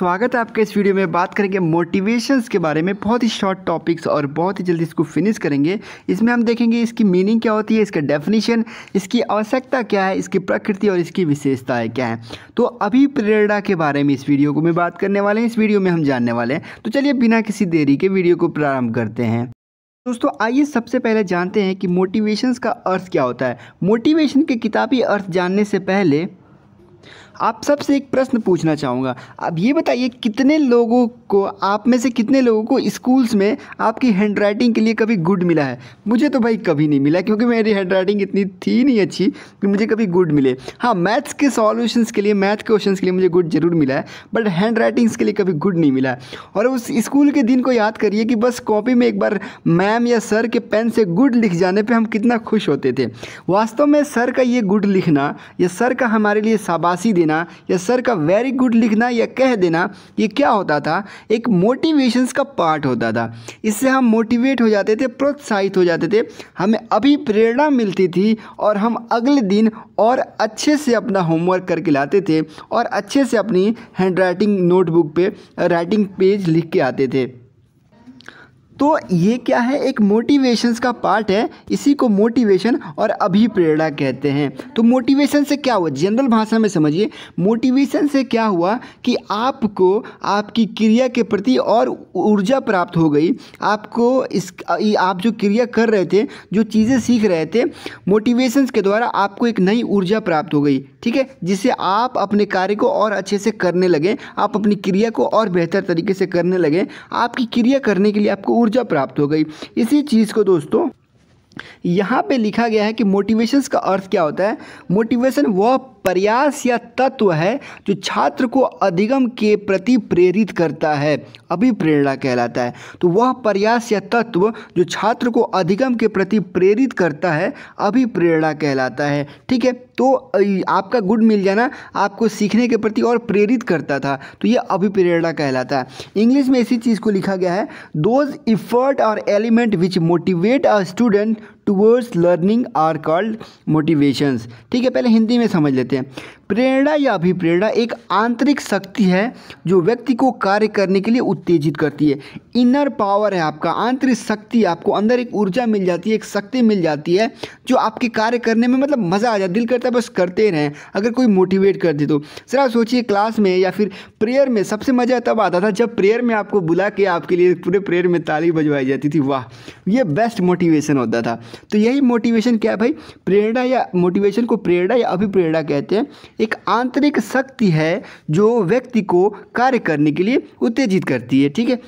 स्वागत है आपके इस वीडियो में बात करेंगे मोटिवेशंस के बारे में बहुत ही शॉर्ट टॉपिक्स और बहुत ही जल्दी इसको फिनिश करेंगे इसमें हम देखेंगे इसकी मीनिंग क्या होती है इसका डेफिनेशन इसकी आवश्यकता क्या है इसकी प्रकृति और इसकी विशेषताएँ क्या है तो अभी प्रेरणा के बारे में इस वीडियो को मैं बात करने वाले हैं इस वीडियो में हम जानने वाले हैं तो चलिए बिना किसी देरी के वीडियो को प्रारंभ करते हैं दोस्तों आइए सबसे पहले जानते हैं कि मोटिवेशंस का अर्थ क्या होता है मोटिवेशन के किताबी अर्थ जानने से पहले आप सबसे एक प्रश्न पूछना चाहूँगा आप ये बताइए कितने लोगों को आप में से कितने लोगों को स्कूल्स में आपकी हैंड राइटिंग के लिए कभी गुड मिला है मुझे तो भाई कभी नहीं मिला क्योंकि मेरी हैंड राइटिंग इतनी थी नहीं अच्छी कि मुझे कभी गुड मिले हाँ मैथ्स के सॉल्यूशन के लिए मैथ क्वेश्चन के लिए मुझे गुड जरूर मिला है बट हैंड राइटिंग्स के लिए कभी गुड नहीं मिला है और उस स्कूल के दिन को याद करिए कि बस कॉपी में एक बार मैम या सर के पेन से गुड लिख जाने पर हम कितना खुश होते थे वास्तव में सर का ये गुड लिखना या सर का हमारे लिए शाबाशी देना देना या सर का वेरी गुड लिखना या कह देना ये क्या होता था एक मोटिवेशंस का पार्ट होता था इससे हम मोटिवेट हो जाते थे प्रोत्साहित हो जाते थे हमें अभी प्रेरणा मिलती थी और हम अगले दिन और अच्छे से अपना होमवर्क करके लाते थे और अच्छे से अपनी हैंड राइटिंग नोटबुक पर राइटिंग पेज लिख के आते थे तो ये क्या है एक मोटिवेशंस का पार्ट है इसी को मोटिवेशन और अभिप्रेरणा कहते हैं तो मोटिवेशन से क्या हुआ जनरल भाषा में समझिए मोटिवेशन से क्या हुआ कि आपको आपकी क्रिया के प्रति और ऊर्जा प्राप्त हो गई आपको इस आप जो क्रिया कर रहे थे जो चीज़ें सीख रहे थे मोटिवेशंस के द्वारा आपको एक नई ऊर्जा प्राप्त हो गई ठीक है जिससे आप अपने कार्य को और अच्छे से करने लगें आप अपनी क्रिया को और बेहतर तरीके से करने लगें आपकी क्रिया करने के लिए आपको ऊर्जा प्राप्त हो गई इसी चीज़ को दोस्तों यहाँ पे लिखा गया है कि मोटिवेशंस का अर्थ क्या होता है मोटिवेशन वह प्रयास या तत्व है जो छात्र को अधिगम के प्रति प्रेरित करता है अभिप्रेरणा कहलाता है तो वह प्रयास या तत्व जो छात्र को अधिगम के प्रति प्रेरित करता है अभिप्रेरणा कहलाता है ठीक है तो आपका गुड मिल जाना आपको सीखने के प्रति और प्रेरित करता था तो यह अभिप्रेरणा कहलाता है इंग्लिश में इसी चीज़ को लिखा गया है दोज इफर्ट और element which motivate a student towards learning are called motivations ठीक है पहले हिंदी में समझ लेते हैं प्रेरणा या अभिप्रेरणा एक आंतरिक शक्ति है जो व्यक्ति को कार्य करने के लिए उत्तेजित करती है इनर पावर है आपका आंतरिक शक्ति आपको अंदर एक ऊर्जा मिल जाती है एक शक्ति मिल जाती है जो आपके कार्य करने में मतलब मज़ा आ जाए दिल करता है बस करते रहें अगर कोई मोटिवेट कर दे तो सर आप सोचिए क्लास में या फिर प्रेयर में सबसे मज़ा तब आता था जब प्रेयर में आपको बुला के आपके लिए पूरे प्रेयर में ताली बजवाई जाती थी वाह ये बेस्ट मोटिवेशन होता था तो यही मोटिवेशन क्या है भाई प्रेरणा या मोटिवेशन को प्रेरणा या अभिप्रेरणा कहते हैं एक आंतरिक शक्ति है जो व्यक्ति को कार्य करने के लिए उत्तेजित करती है ठीक है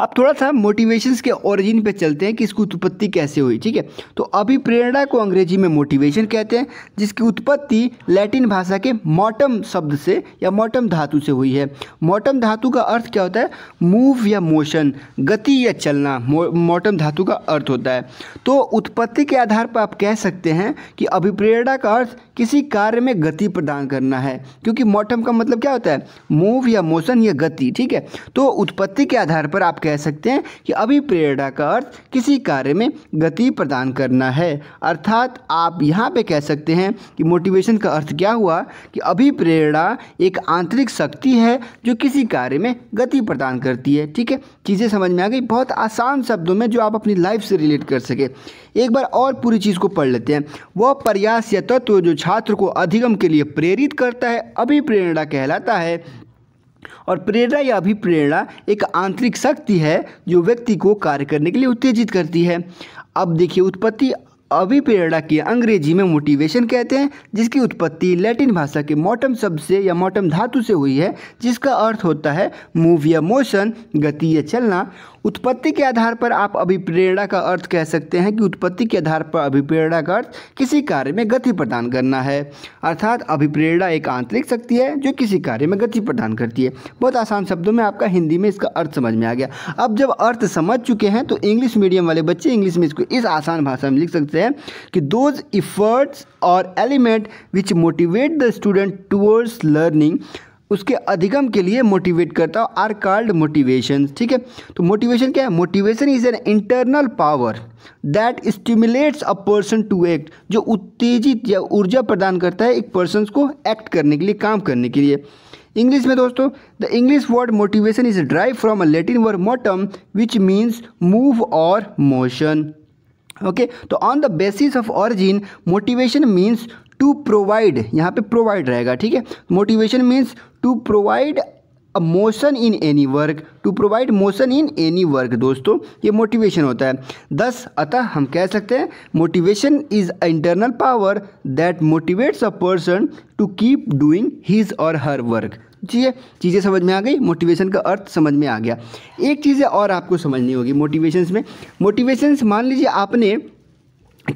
अब थोड़ा सा मोटिवेशंस के ओरिजिन पे चलते हैं कि इसकी उत्पत्ति कैसे हुई ठीक है तो अभिप्रेरणा को अंग्रेजी में मोटिवेशन कहते हैं जिसकी उत्पत्ति लैटिन भाषा के मोटम शब्द से या मोटम धातु से हुई है मोटम धातु का अर्थ क्या होता है मूव या मोशन गति या चलना मॉटम मोटम धातु का अर्थ होता है तो उत्पत्ति के आधार पर आप कह सकते हैं कि अभिप्रेरणा का अर्थ किसी कार्य में गति प्रदान करना है क्योंकि मोटम का मतलब क्या होता है मूव या मोशन या गति ठीक है तो उत्पत्ति के आधार पर आप कह सकते हैं कि अभिप्रेरणा का अर्थ किसी कार्य में गति प्रदान करना है अर्थात आप यहाँ पे कह सकते हैं कि मोटिवेशन का अर्थ क्या हुआ कि अभिप्रेरणा एक आंतरिक शक्ति है जो किसी कार्य में गति प्रदान करती है ठीक है चीज़ें समझ में आ गई बहुत आसान शब्दों में जो आप अपनी लाइफ से रिलेट कर सके एक बार और पूरी चीज़ को पढ़ लेते हैं वह प्रयास या तत्व जो छात्र को अधिगम के लिए प्रेरित करता है अभिप्रेरणा कहलाता है और प्रेरणा या अभिप्रेरणा एक आंतरिक शक्ति है जो व्यक्ति को कार्य करने के लिए उत्तेजित करती है अब देखिए उत्पत्ति अभिप्रेरणा की अंग्रेजी में मोटिवेशन कहते हैं जिसकी उत्पत्ति लैटिन भाषा के मोटम शब्द से या मोटम धातु से हुई है जिसका अर्थ होता है मूव या मोशन गति या चलना उत्पत्ति के आधार पर आप अभिप्रेरणा का अर्थ कह सकते हैं कि उत्पत्ति के आधार पर अभिप्रेरणा का अर्थ किसी कार्य में गति प्रदान करना है अर्थात अभिप्रेरणा एक आंतरिक शक्ति है जो किसी कार्य में गति प्रदान करती है बहुत आसान शब्दों में आपका हिंदी में इसका अर्थ समझ में आ गया अब जब अर्थ समझ चुके हैं तो इंग्लिश मीडियम वाले बच्चे इंग्लिश में इसको इस आसान भाषा में लिख सकते है कि दोज इफ़र्ट्स और element which motivate the student towards learning उसके अधिगम के लिए मोटिवेट करता है आर कॉल्ड मोटिवेशन ठीक है तो मोटिवेशन क्या है motivation is an internal power that stimulates a person to act जो उत्तेजित या ऊर्जा प्रदान करता है एक पर्सन को एक्ट करने के लिए काम करने के लिए इंग्लिश में दोस्तों the English word motivation is drive from a Latin word motum which means move और मोशन ओके तो on the basis of origin motivation means to provide यहाँ पे प्रोवाइड रहेगा ठीक है motivation means to provide a motion in any work to provide motion in any work दोस्तों ये motivation होता है दस अतः हम कह सकते हैं motivation is a internal power that motivates a person to keep doing his और हर वर्क चीज़ें चीज़ें समझ में आ गई मोटिवेशन का अर्थ समझ में आ गया एक चीज़ें और आपको समझनी होगी मोटिवेशंस में मोटिवेशंस मान लीजिए आपने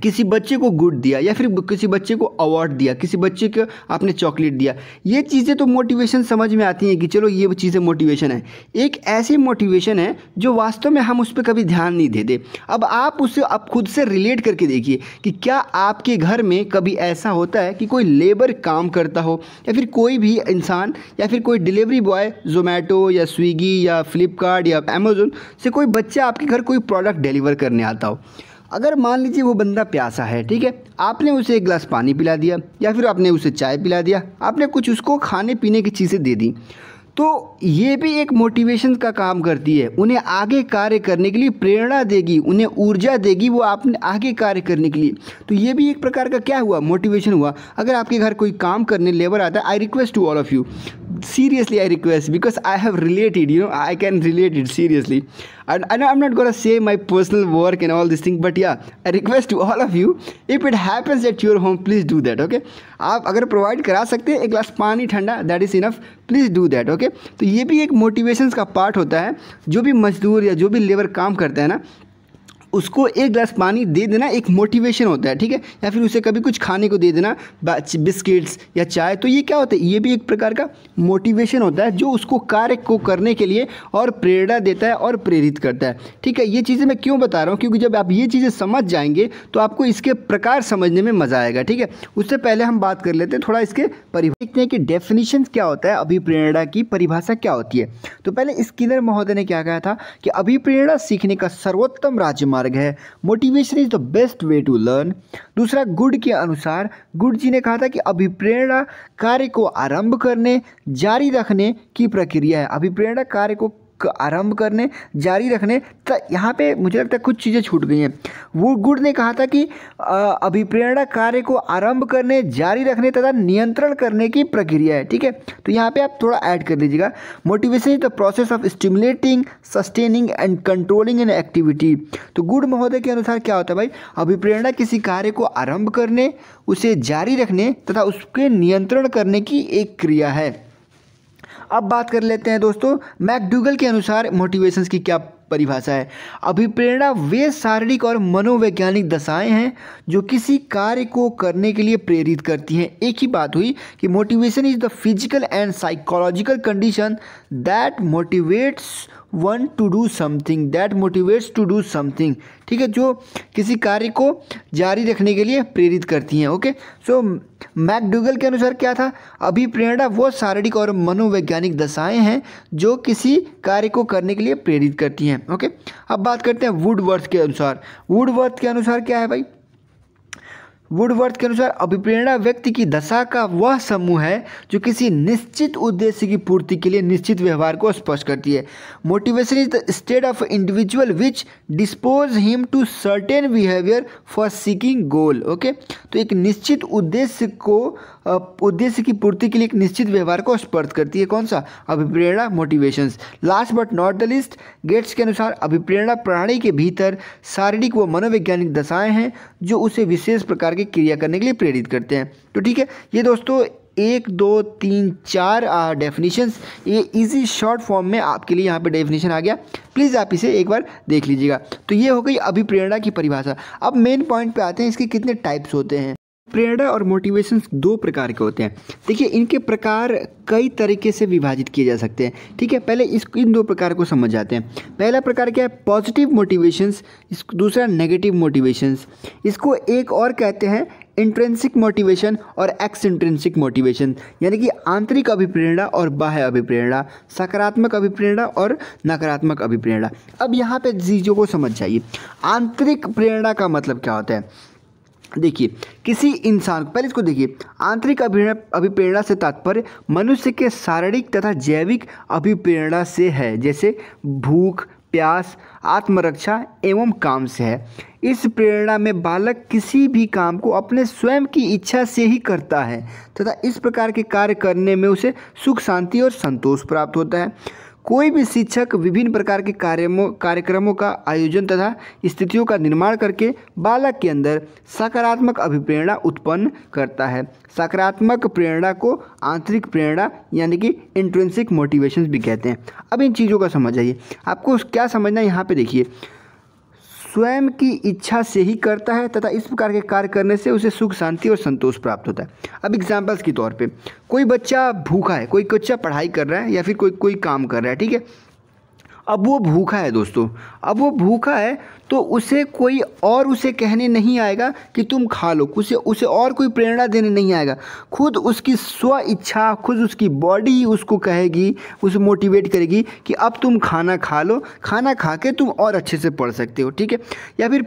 किसी बच्चे को गुड दिया या फिर किसी बच्चे को अवार्ड दिया किसी बच्चे को आपने चॉकलेट दिया ये चीज़ें तो मोटिवेशन समझ में आती हैं कि चलो ये चीज़ें मोटिवेशन है एक ऐसी मोटिवेशन है जो वास्तव में हम उस पर कभी ध्यान नहीं देते अब आप उसे अब खुद से रिलेट करके देखिए कि क्या आपके घर में कभी ऐसा होता है कि कोई लेबर काम करता हो या फिर कोई भी इंसान या फिर कोई डिलीवरी बॉय जोमेटो या स्विगी या फ्लिपकार्ट या अमेज़ोन से कोई बच्चा आपके घर कोई प्रोडक्ट डिलीवर करने आता हो अगर मान लीजिए वो बंदा प्यासा है ठीक है आपने उसे एक गिलास पानी पिला दिया या फिर आपने उसे चाय पिला दिया आपने कुछ उसको खाने पीने की चीज़ें दे दी तो ये भी एक मोटिवेशन का काम करती है उन्हें आगे कार्य करने के लिए प्रेरणा देगी उन्हें ऊर्जा देगी वो आपने आगे कार्य करने के लिए तो ये भी एक प्रकार का क्या हुआ मोटिवेशन हुआ अगर आपके घर कोई काम करने लेबर आता है I request to all of you seriously I request because I have related, you know, I can relate it seriously. And I know I'm not gonna say my personal work and all this thing, but yeah, I request to all of you, if it happens at your home, please do that, okay? आप अगर provide करा सकते हैं एक glass पानी ठंडा that is enough please do that okay तो ये भी एक मोटिवेशंस का पार्ट होता है जो भी मजदूर या जो भी लेबर काम करता है ना उसको एक गिलास पानी दे देना एक मोटिवेशन होता है ठीक है या फिर उसे कभी कुछ खाने को दे देना बिस्किट्स या चाय तो ये क्या होता है ये भी एक प्रकार का मोटिवेशन होता है जो उसको कार्य को करने के लिए और प्रेरणा देता है और प्रेरित करता है ठीक है ये चीज़ें मैं क्यों बता रहा हूँ क्योंकि जब आप ये चीज़ें समझ जाएंगे तो आपको इसके प्रकार समझने में मज़ा आएगा ठीक है उससे पहले हम बात कर लेते हैं थोड़ा इसके परिभाषा देखते हैं कि डेफिनेशन क्या होता है अभिप्रेरणा की परिभाषा क्या होती है तो पहले स्किनर महोदय ने क्या कहा था कि अभिप्रेरणा सीखने का सर्वोत्तम राजमार्ग मार्ग है motivation is the best way to learn दूसरा गुड के अनुसार गुड जी ने कहा था कि अभिप्रेरणा कार्य को आरंभ करने जारी रखने की प्रक्रिया है अभिप्रेरणा कार्य को आरंभ करने जारी रखने यहाँ पे मुझे लगता है कुछ चीज़ें छूट गई हैं वो गुड ने कहा था कि अभिप्रेरणा कार्य को आरंभ करने जारी रखने तथा नियंत्रण करने की प्रक्रिया है ठीक है तो यहाँ पे आप थोड़ा ऐड कर दीजिएगा motivation is the process of stimulating sustaining and controlling an activity तो गुड महोदय के अनुसार क्या होता है भाई अभिप्रेरणा किसी कार्य को आरंभ करने उसे जारी रखने तथा उसके नियंत्रण करने की एक क्रिया है अब बात कर लेते हैं दोस्तों मैकडूगल के अनुसार मोटिवेशंस की क्या परिभाषा है अभिप्रेरणा वे शारीरिक और मनोवैज्ञानिक दशाएं हैं जो किसी कार्य को करने के लिए प्रेरित करती हैं एक ही बात हुई कि motivation is the physical and psychological condition that motivates one to do something that motivates to do something ठीक है जो किसी कार्य को जारी रखने के लिए प्रेरित करती हैं ओके सो मैकडूगल के अनुसार क्या था अभिप्रेरणा वो शारीरिक और मनोवैज्ञानिक दशाएं हैं जो किसी कार्य को करने के लिए प्रेरित करती हैं ओके अब बात करते हैं वुडवर्थ के अनुसार वुडवर्थ के अनुसार क्या है भाई वुडवर्थ के अनुसार अभिप्रेरणा व्यक्ति की दशा का वह समूह है जो किसी निश्चित उद्देश्य की पूर्ति के लिए निश्चित व्यवहार को स्पष्ट करती है motivation is the state of individual which dispose him to certain behaviour for seeking goal okay तो एक निश्चित उद्देश्य को उद्देश्य की पूर्ति के लिए एक निश्चित व्यवहार को स्पर्श करती है कौन सा अभिप्रेरणा motivation last but not the least Gates के अनुसार अभिप्रेरणा प्रणाली के भीतर शारीरिक व मनोवैज्ञानिक दशाएं हैं जो उसे विशेष प्रकार की क्रिया करने के लिए प्रेरित करते हैं तो ठीक है ये दोस्तों एक दो तीन चार डेफिनेशंस ये इजी शॉर्ट फॉर्म में आपके लिए यहाँ पे डेफिनेशन आ गया प्लीज़ आप इसे एक बार देख लीजिएगा तो ये हो गई अभिप्रेरणा की परिभाषा अब मेन पॉइंट पे आते हैं इसके कितने टाइप्स होते हैं प्रेरणा और मोटिवेशन दो प्रकार के होते हैं देखिए इनके प्रकार कई तरीके से विभाजित किए जा सकते हैं ठीक है पहले इस इन दो प्रकार को समझ जाते हैं पहला प्रकार क्या है पॉजिटिव मोटिवेशंस इस दूसरा नेगेटिव मोटिवेशंस इसको एक और कहते हैं इंट्रेंसिक मोटिवेशन और एक्स इंट्रेंसिक मोटिवेशन यानी कि आंतरिक अभिप्रेरणा और बाह्य अभिप्रेरणा सकारात्मक अभिप्रेरणा और नकारात्मक अभिप्रेरणा अब यहाँ पे चीज़ों को समझ जाइए आंतरिक प्रेरणा का मतलब क्या होता है देखिए किसी इंसान पहले इसको देखिए आंतरिक अभिप्रेरणा से तात्पर्य मनुष्य के शारीरिक तथा जैविक अभिप्रेरणा से है जैसे भूख प्यास आत्मरक्षा एवं काम से है इस प्रेरणा में बालक किसी भी काम को अपने स्वयं की इच्छा से ही करता है तथा इस प्रकार के कार्य करने में उसे सुख शांति और संतोष प्राप्त होता है कोई भी शिक्षक विभिन्न प्रकार के कार्यों कार्यक्रमों का आयोजन तथा स्थितियों का निर्माण करके बालक के अंदर सकारात्मक अभिप्रेरणा उत्पन्न करता है सकारात्मक प्रेरणा को आंतरिक प्रेरणा यानी कि इंट्रेंसिक मोटिवेशन भी कहते हैं अब इन चीज़ों का समझ आइए आपको क्या समझना है यहाँ पर देखिए स्वयं की इच्छा से ही करता है तथा इस प्रकार के कार्य करने से उसे सुख शांति और संतोष प्राप्त होता है अब एग्जाम्पल्स के तौर पे कोई बच्चा भूखा है कोई बच्चा पढ़ाई कर रहा है या फिर कोई कोई काम कर रहा है ठीक है अब वो भूखा है दोस्तों अब वो भूखा है तो उसे कोई और उसे कहने नहीं आएगा कि तुम खा लो उसे उसे और कोई प्रेरणा देने नहीं आएगा खुद उसकी स्व इच्छा खुद उसकी बॉडी ही उसको कहेगी उसे मोटिवेट करेगी कि अब तुम खाना खा लो खाना खा के तुम और अच्छे से पढ़ सकते हो ठीक है या फिर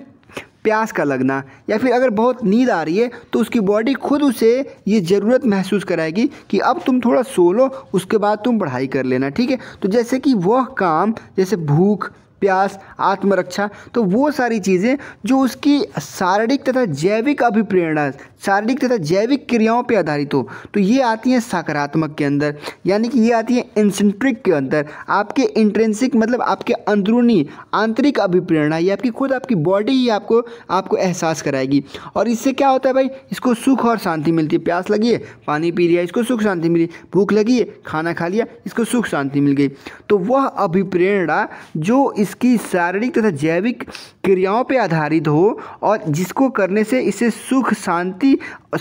प्यास का लगना या फिर अगर बहुत नींद आ रही है तो उसकी बॉडी खुद उसे ये ज़रूरत महसूस कराएगी कि अब तुम थोड़ा सो लो उसके बाद तुम पढ़ाई कर लेना ठीक है तो जैसे कि वह काम जैसे भूख प्यास आत्मरक्षा तो वो सारी चीज़ें जो उसकी शारीरिक तथा जैविक अभिप्रेरणा शारीरिक तथा जैविक क्रियाओं पर आधारित हो तो ये आती हैं सकारात्मक के अंदर यानी कि ये आती हैं इंसेंट्रिक के अंदर आपके इंट्रेंसिक मतलब आपके अंदरूनी आंतरिक अभिप्रेरणा ये आपकी खुद आपकी बॉडी ही आपको आपको एहसास कराएगी और इससे क्या होता है भाई इसको सुख और शांति मिलती है प्यास लगी है पानी पी लिया इसको सुख शांति मिली भूख लगी है खाना खा लिया इसको सुख शांति मिल गई तो वह अभिप्रेरणा जो इस इसकी शारीरिक तथा जैविक क्रियाओं पर आधारित हो और जिसको करने से इसे सुख शांति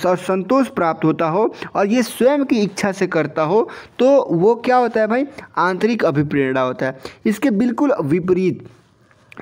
और संतोष प्राप्त होता हो और ये स्वयं की इच्छा से करता हो तो वो क्या होता है भाई आंतरिक अभिप्रेरणा होता है इसके बिल्कुल विपरीत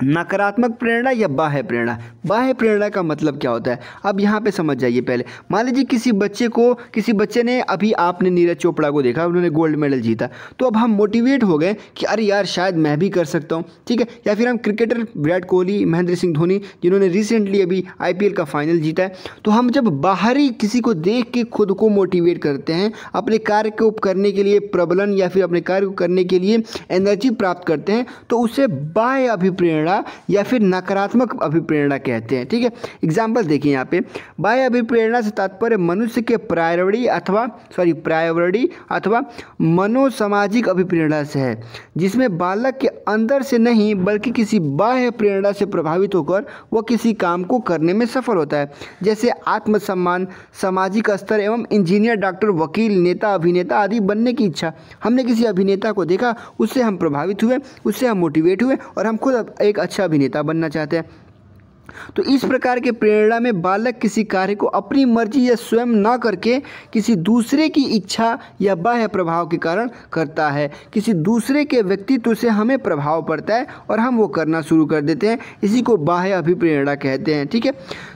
नकारात्मक प्रेरणा या बाह्य प्रेरणा बाह्य प्रेरणा का मतलब क्या होता है अब यहाँ पे समझ जाइए पहले मान लीजिए किसी बच्चे को किसी बच्चे ने अभी आपने नीरज चोपड़ा को देखा उन्होंने गोल्ड मेडल जीता तो अब हम मोटिवेट हो गए कि अरे यार शायद मैं भी कर सकता हूँ ठीक है या फिर हम क्रिकेटर विराट कोहली महेंद्र सिंह धोनी जिन्होंने रिसेंटली अभी आई का फाइनल जीता है तो हम जब बाहरी किसी को देख के खुद को मोटिवेट करते हैं अपने कार्य को करने के लिए प्रबलन या फिर अपने कार्य को करने के लिए एनर्जी प्राप्त करते हैं तो उसे बाह्य अभिप्रेरणा अभिप्रेरणा या फिर नकारात्मक अभिप्रेरणा कहते हैं ठीक है एग्जाम्पल देखिए यहाँ पे बाह्य अभिप्रेरणा से तात्पर्य मनुष्य के प्रायवड़ी अथवा सॉरी प्रायवड़ी अथवा मनोसामाजिक अभिप्रेरणा से है जिसमें बालक के अंदर से नहीं बल्कि किसी बाह्य प्रेरणा से प्रभावित होकर वह किसी काम को करने में सफल होता है जैसे आत्मसम्मान सामाजिक स्तर एवं इंजीनियर डॉक्टर वकील नेता अभिनेता आदि बनने की इच्छा हमने किसी अभिनेता को देखा उससे हम प्रभावित हुए उससे हम मोटिवेट हुए और हम खुद एक अच्छा अभिनेता बनना चाहते हैं तो इस प्रकार के प्रेरणा में बालक किसी कार्य को अपनी मर्जी या स्वयं ना करके किसी दूसरे की इच्छा या बाह्य प्रभाव के कारण करता है किसी दूसरे के व्यक्तित्व से हमें प्रभाव पड़ता है और हम वो करना शुरू कर देते हैं इसी को बाह्य अभिप्रेरणा कहते हैं ठीक है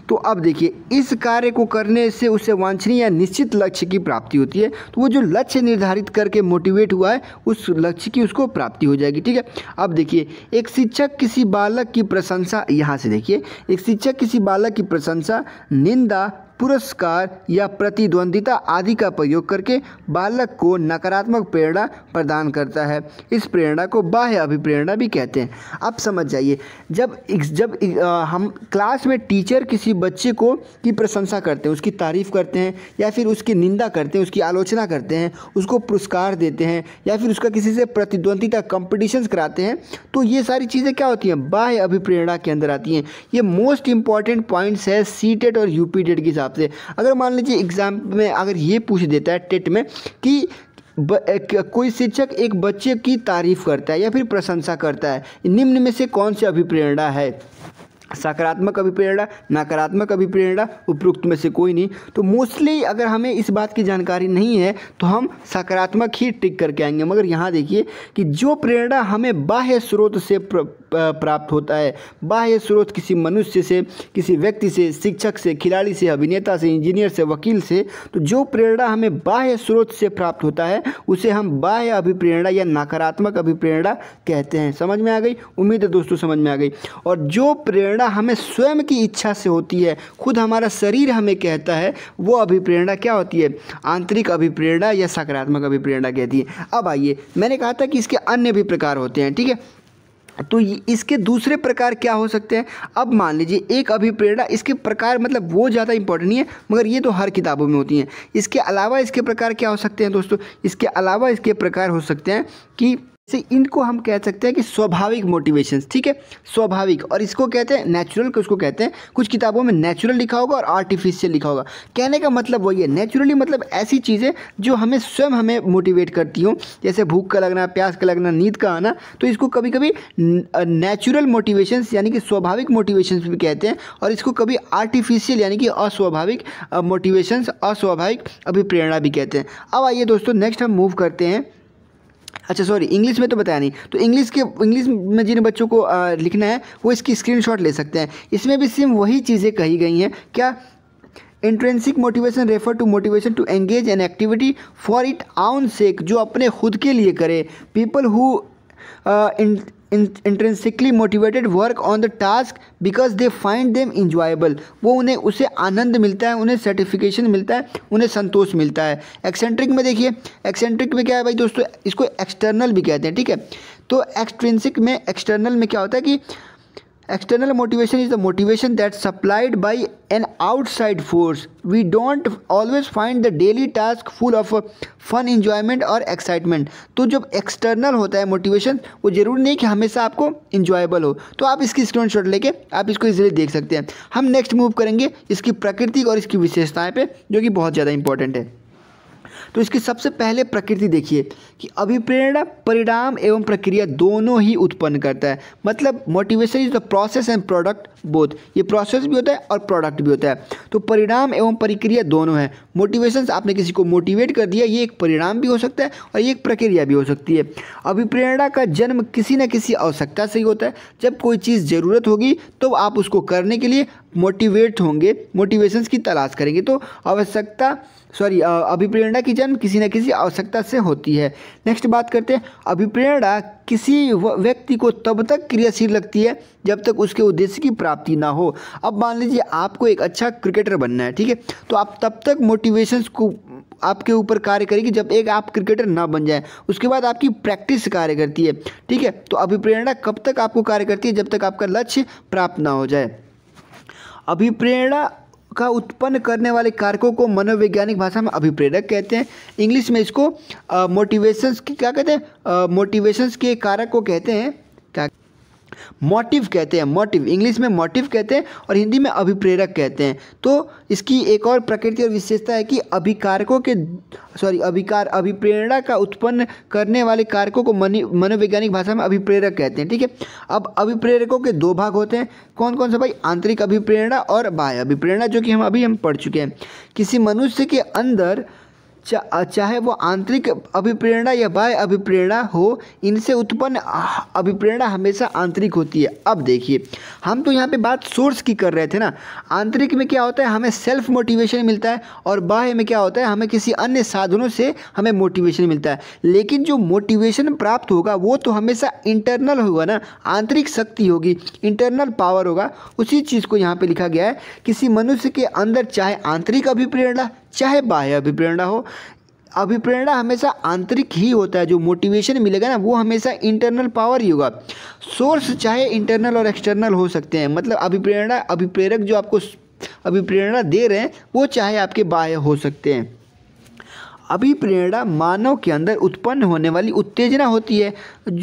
तो अब देखिए इस कार्य को करने से उसे वांछनीय या निश्चित लक्ष्य की प्राप्ति होती है तो वो जो लक्ष्य निर्धारित करके मोटिवेट हुआ है उस लक्ष्य की उसको प्राप्ति हो जाएगी ठीक है अब देखिए एक शिक्षक किसी बालक की प्रशंसा यहाँ से देखिए एक शिक्षक किसी बालक की प्रशंसा निंदा पुरस्कार या प्रतिद्वंदिता आदि का प्रयोग करके बालक को नकारात्मक प्रेरणा प्रदान करता है इस प्रेरणा को बाह्य अभिप्रेरणा भी कहते हैं अब समझ जाइए जब जब हम क्लास में टीचर किसी बच्चे को की प्रशंसा करते हैं उसकी तारीफ़ करते हैं या फिर उसकी निंदा करते हैं उसकी आलोचना करते हैं उसको पुरस्कार देते हैं या फिर उसका किसी से प्रतिद्वंदिता कंपटिशन्स कराते हैं तो ये सारी चीज़ें क्या होती हैं बाह्य अभिप्रेरणा के अंदर आती हैं ये मोस्ट इंपॉर्टेंट पॉइंट्स है सी और यू पी की हिसाब से अगर मान लीजिए एग्ज़ाम में अगर ये पूछ देता है टेट में कि ब, एक, कोई शिक्षक एक बच्चे की तारीफ़ करता है या फिर प्रशंसा करता है निम्न में से कौन सी अभिप्रेरणा है सकारात्मक अभिप्रेरणा नकारात्मक अभिप्रेरणा उपरोक्त में से कोई नहीं तो मोस्टली अगर हमें इस बात की जानकारी नहीं है तो हम सकारात्मक ही टिक करके आएंगे मगर यहाँ देखिए कि जो प्रेरणा हमें बाह्य स्रोत से प्र... प्राप्त होता है बाह्य स्रोत किसी मनुष्य से किसी व्यक्ति से शिक्षक से खिलाड़ी से अभिनेता से इंजीनियर से वकील से तो जो प्रेरणा हमें बाह्य स्रोत से प्राप्त होता है उसे हम बाह्य अभिप्रेरणा या नकारात्मक अभिप्रेरणा कहते हैं समझ में आ गई उम्मीद है दोस्तों समझ में आ गई और जो प्रेरणा प्रेरणा हमें स्वयं की इच्छा से होती है खुद हमारा शरीर हमें कहता है वो अभिप्रेरणा क्या होती है आंतरिक अभिप्रेरणा या सकारात्मक अभिप्रेरणा कहती है अब आइए मैंने कहा था कि इसके अन्य भी प्रकार होते हैं ठीक है तो इसके दूसरे प्रकार क्या हो सकते हैं अब मान लीजिए एक अभिप्रेरणा इसके प्रकार मतलब वो ज़्यादा इंपॉर्टेंट नहीं है मगर ये तो हर किताबों में होती हैं इसके अलावा इसके प्रकार क्या हो सकते हैं दोस्तों इसके अलावा इसके प्रकार हो सकते हैं कि से इनको हम कह सकते हैं कि स्वाभाविक मोटिवेशन ठीक है स्वाभाविक और इसको कहते हैं नेचुरल को उसको कहते हैं कुछ किताबों में नेचुरल लिखा होगा और आर्टिफिशियल लिखा होगा कहने का मतलब वही है नेचुरली मतलब ऐसी चीज़ें जो हमें स्वयं हमें मोटिवेट करती हों जैसे भूख का लगना प्यास का लगना नींद का आना तो इसको कभी कभी नेचुरल मोटिवेशन यानी कि स्वाभाविक मोटिवेशन भी कहते हैं और इसको कभी आर्टिफिशियल यानी कि अस्वाभाविक मोटिवेशंस अस्वाभाविक अभिप्रेरणा भी कहते हैं अब आइए दोस्तों नेक्स्ट हम मूव करते हैं अच्छा सॉरी इंग्लिश में तो बताया नहीं तो इंग्लिश के इंग्लिश में जिन बच्चों को आ, लिखना है वो इसकी स्क्रीनशॉट ले सकते हैं इसमें भी सेम वही चीज़ें कही गई हैं क्या intrinsic motivation refer to motivation to engage an activity for it own sake जो अपने खुद के लिए करे people who intrinsically motivated work on the task because they find them enjoyable वो उन्हें उसे आनंद मिलता है उन्हें सर्टिफिकेशन मिलता है उन्हें संतोष मिलता है एक्सेंट्रिक में देखिए एक्सेंट्रिक में क्या है भाई दोस्तों इसको एक्सटर्नल भी कहते हैं ठीक है तो एक्सट्रेंसिक में एक्सटर्नल में क्या होता है कि external motivation is the motivation that supplied by an outside force we don't always find the daily task full of fun enjoyment और एक्साइटमेंट तो जब एक्सटर्नल होता है मोटिवेशन वो ज़रूर नहीं कि हमेशा आपको इंजॉयबल हो तो आप इसकी स्क्रीन शॉट लेके आप इसको इजिली देख सकते हैं हम नेक्स्ट मूव करेंगे इसकी प्रकृति और इसकी विशेषताएँ पर जो कि बहुत ज़्यादा इंपॉर्टेंट है तो इसकी सबसे पहले प्रकृति देखिए कि अभिप्रेरणा परिणाम एवं प्रक्रिया दोनों ही उत्पन्न करता है मतलब motivation is the process and product both ये प्रोसेस भी होता है और प्रोडक्ट भी होता है तो परिणाम एवं प्रक्रिया दोनों है मोटिवेशन आपने किसी को मोटिवेट कर दिया ये एक परिणाम भी हो सकता है और ये एक प्रक्रिया भी हो सकती है अभिप्रेरणा का जन्म किसी न किसी आवश्यकता से ही होता है जब कोई चीज़ ज़रूरत होगी तो आप उसको करने के लिए मोटिवेट होंगे मोटिवेशंस की तलाश करेंगे तो आवश्यकता सॉरी uh, अभिप्रेरणा की जन्म किसी न किसी आवश्यकता से होती है नेक्स्ट बात करते हैं अभिप्रेरणा किसी व्यक्ति को तब तक क्रियाशील लगती है जब तक उसके उद्देश्य की प्राप्ति ना हो अब मान लीजिए आपको एक अच्छा क्रिकेटर बनना है ठीक है तो आप तब तक मोटिवेशंस को आपके ऊपर कार्य करेगी जब एक आप क्रिकेटर ना बन जाए उसके बाद आपकी प्रैक्टिस कार्य करती है ठीक है तो अभिप्रेरणा कब तक आपको कार्य करती है जब तक आपका लक्ष्य प्राप्त ना हो जाए अभिप्रेरणा का उत्पन्न करने वाले कारकों को मनोवैज्ञानिक भाषा में अभिप्रेरक कहते हैं इंग्लिश में इसको मोटिवेशंस की क्या कहते हैं मोटिवेशंस के कारक को कहते हैं क्या मोटिव कहते हैं मोटिव इंग्लिश में मोटिव कहते हैं और हिंदी में अभिप्रेरक कहते हैं तो इसकी एक और प्रकृति और विशेषता है कि अभिकारकों के सॉरी अभिकार अभिप्रेरणा का उत्पन्न करने वाले कारकों को मनोवैज्ञानिक भाषा में अभिप्रेरक कहते हैं ठीक है अब अभिप्रेरकों के दो भाग होते हैं कौन कौन सा भाई आंतरिक अभिप्रेरणा और बाह्य अभिप्रेरणा जो कि हम अभी हम पढ़ चुके हैं किसी मनुष्य के अंदर चा, चाहे वो आंतरिक अभिप्रेरणा या बाह्य अभिप्रेरणा हो इनसे उत्पन्न अभिप्रेरणा हमेशा आंतरिक होती है अब देखिए हम तो यहाँ पे बात सोर्स की कर रहे थे ना आंतरिक में क्या होता है हमें सेल्फ मोटिवेशन मिलता है और बाह्य में क्या होता है हमें किसी अन्य साधनों से हमें मोटिवेशन मिलता है लेकिन जो मोटिवेशन प्राप्त होगा वो तो हमेशा इंटरनल होगा ना आंतरिक शक्ति होगी इंटरनल पावर होगा उसी चीज़ को यहाँ पर लिखा गया है किसी मनुष्य के अंदर चाहे आंतरिक अभिप्रेरणा चाहे बाह्य अभिप्रेरणा हो अभिप्रेरणा हमेशा आंतरिक ही होता है जो मोटिवेशन मिलेगा ना वो हमेशा इंटरनल पावर ही होगा सोर्स चाहे इंटरनल और एक्सटर्नल हो सकते हैं मतलब अभिप्रेरणा अभिप्रेरक जो आपको अभिप्रेरणा दे रहे हैं वो चाहे आपके बाह्य हो सकते हैं अभिप्रेरणा मानव के अंदर उत्पन्न होने वाली उत्तेजना होती है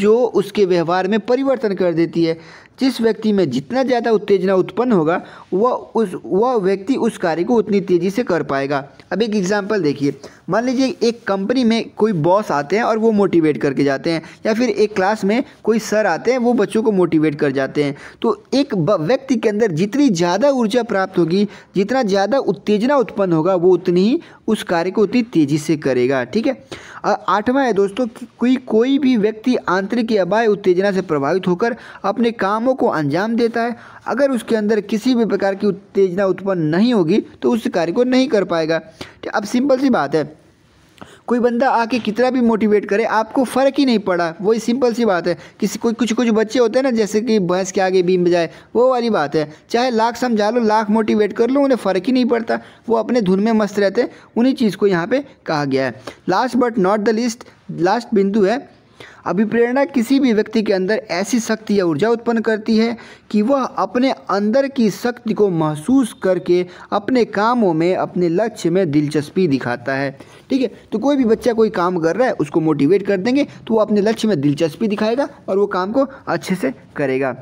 जो उसके व्यवहार में परिवर्तन कर देती है जिस व्यक्ति में जितना ज़्यादा उत्तेजना उत्पन्न होगा वह उस वह व्यक्ति उस कार्य को उतनी तेज़ी से कर पाएगा अब एक एग्जाम्पल देखिए मान लीजिए एक कंपनी में कोई बॉस आते हैं और वो मोटिवेट करके जाते हैं या फिर एक क्लास में कोई सर आते हैं वो बच्चों को मोटिवेट कर जाते हैं तो एक व्यक्ति के अंदर जितनी ज़्यादा ऊर्जा प्राप्त होगी जितना ज़्यादा उत्तेजना उत्पन्न होगा वो उतनी ही उस कार्य को उतनी तेज़ी से करेगा ठीक है आठवां है दोस्तों कोई कोई भी व्यक्ति आंतरिक या बाह्य उत्तेजना से प्रभावित होकर अपने कामों कर्मों को अंजाम देता है अगर उसके अंदर किसी भी प्रकार की उत्तेजना उत्पन्न नहीं होगी तो उस कार्य को नहीं कर पाएगा तो अब सिंपल सी बात है कोई बंदा आके कितना भी मोटिवेट करे आपको फ़र्क ही नहीं पड़ा वही सिंपल सी बात है किसी कोई कुछ कुछ बच्चे होते हैं ना जैसे कि भैंस के आगे बीम बजाए वो वाली बात है चाहे लाख समझा लो लाख मोटिवेट कर लो उन्हें फ़र्क ही नहीं पड़ता वो अपने धुन में मस्त रहते उन्हीं चीज़ को यहाँ पे कहा गया है last but not the list last बिंदु है अभिप्रेरणा किसी भी व्यक्ति के अंदर ऐसी शक्ति या ऊर्जा उत्पन्न करती है कि वह अपने अंदर की शक्ति को महसूस करके अपने कामों में अपने लक्ष्य में दिलचस्पी दिखाता है ठीक है तो कोई भी बच्चा कोई काम कर रहा है उसको मोटिवेट कर देंगे तो वो अपने लक्ष्य में दिलचस्पी दिखाएगा और वो काम को अच्छे से करेगा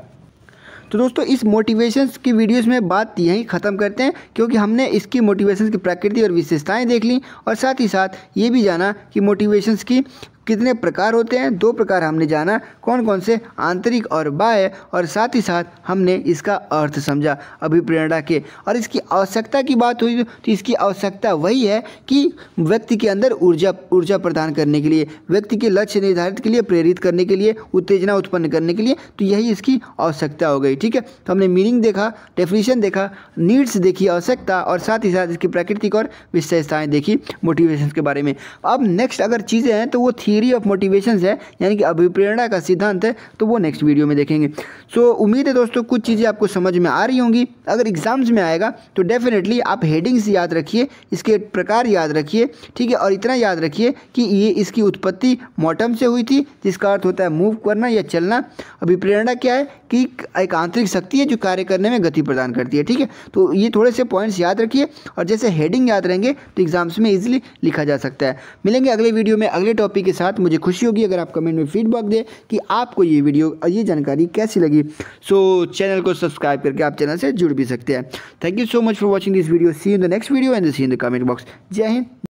तो दोस्तों इस मोटिवेशन की वीडियोस में बात यहीं ख़त्म करते हैं क्योंकि हमने इसकी मोटिवेशन की प्रकृति और विशेषताएं देख ली और साथ ही साथ ये भी जाना कि मोटिवेशन की कितने प्रकार होते हैं दो प्रकार हमने जाना कौन कौन से आंतरिक और बाह्य और साथ ही साथ हमने इसका अर्थ समझा अभिप्रेरणा के और इसकी आवश्यकता की बात हुई तो इसकी आवश्यकता वही है कि व्यक्ति के अंदर ऊर्जा ऊर्जा प्रदान करने के लिए व्यक्ति के लक्ष्य निर्धारित के लिए प्रेरित करने के लिए उत्तेजना उत्पन्न करने के लिए तो यही इसकी आवश्यकता हो गई ठीक है तो हमने मीनिंग देखा डेफिनेशन देखा नीड्स देखी आवश्यकता और साथ ही साथ इसकी प्राकृतिक और विशेषताएँ देखी मोटिवेशन के बारे में अब नेक्स्ट अगर चीज़ें हैं तो वो थी थीरी ऑफ मोटिवेशन है यानी कि अभिप्रेरणा का सिद्धांत है तो वो नेक्स्ट वीडियो में देखेंगे सो so, उम्मीद है दोस्तों कुछ चीज़ें आपको समझ में आ रही होंगी अगर एग्जाम्स में आएगा तो डेफिनेटली आप हेडिंग्स याद रखिए इसके प्रकार याद रखिए ठीक है और इतना याद रखिए कि ये इसकी उत्पत्ति मोटम से हुई थी जिसका अर्थ होता है मूव करना या चलना अभिप्रेरणा क्या है कि एक आंतरिक शक्ति है जो कार्य करने में गति प्रदान करती है ठीक है तो ये थोड़े से पॉइंट्स याद रखिए और जैसे हेडिंग याद रहेंगे तो एग्जाम्स में इजिली लिखा जा सकता है मिलेंगे अगले वीडियो में अगले टॉपिक के साथ मुझे खुशी होगी अगर आप कमेंट में फीडबैक दें कि आपको ये वीडियो ये जानकारी कैसी लगी सो so, चैनल को सब्सक्राइब करके आप चैनल से जुड़ भी सकते हैं thank you so much for watching this video see in the next video and see in the comment box जय हिंद